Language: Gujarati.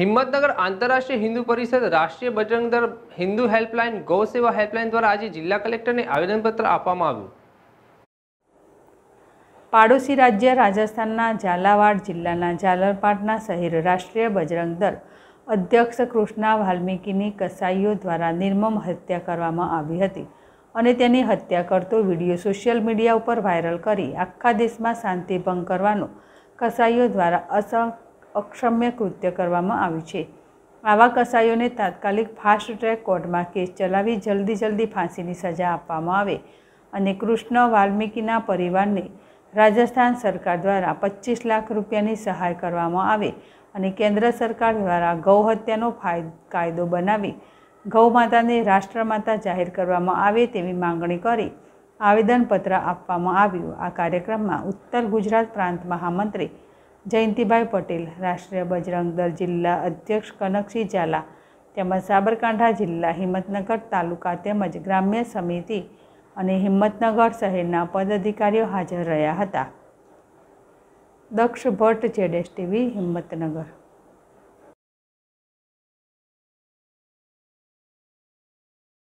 હિંમતનગર આંતરરાષ્ટ્રીય હિન્દુ પરિષદ રાષ્ટ્રીય બજરંગ હિન્દુ હેલ્પલાઇન ગૌ સેવા હેલ્પલાઇન દ્વારા આજે જિલ્લા કલેક્ટરને આવેદનપત્ર આપવામાં આવ્યું પાડોશી રાજ્ય રાજસ્થાનના ઝાલાવાડ જિલ્લાના ઝાલરપાટના શહેર રાષ્ટ્રીય બજરંગ દળ અધ્યક્ષ કૃષ્ણા વાલ્મિકીની કસાઈઓ દ્વારા નિર્મમ હત્યા કરવામાં આવી હતી અને તેની હત્યા કરતો વિડીયો સોશિયલ મીડિયા ઉપર વાયરલ કરી આખા દેશમાં શાંતિ ભંગ કરવાનો કસાઈઓ દ્વારા અસંખ્ય અક્ષમ્ય કૃત્ય કરવામાં આવ્યું છે આવા કસાયોને તાત્કાલિક ફાસ્ટ ટ્રેક કોર્ટમાં કેસ ચલાવી જલ્દી જલ્દી ફાંસીની સજા આપવામાં આવે અને કૃષ્ણ વાલ્મીકીના પરિવારને રાજસ્થાન સરકાર દ્વારા પચીસ લાખ રૂપિયાની સહાય કરવામાં આવે અને કેન્દ્ર સરકાર દ્વારા ગૌહત્યાનો કાયદો બનાવી ગૌમાતાને રાષ્ટ્રમાતા જાહેર કરવામાં આવે તેવી માંગણી કરી આવેદનપત્ર આપવામાં આવ્યું આ કાર્યક્રમમાં ઉત્તર ગુજરાત પ્રાંત મહામંત્રી જયંતિભાઈ પટેલ રાષ્ટ્રીય બજરંગ દળ જિલ્લા અધ્યક્ષ કનકસિંહ ઝાલા તેમજ સાબરકાંઠા જિલ્લા હિંમતનગર તાલુકા તેમજ ગ્રામ્ય સમિતિ અને હિંમતનગર શહેરના પદાધિકારીઓ હાજર રહ્યા હતા દક્ષ ભટ્ટ જેડેશ ટીવી હિંમતનગર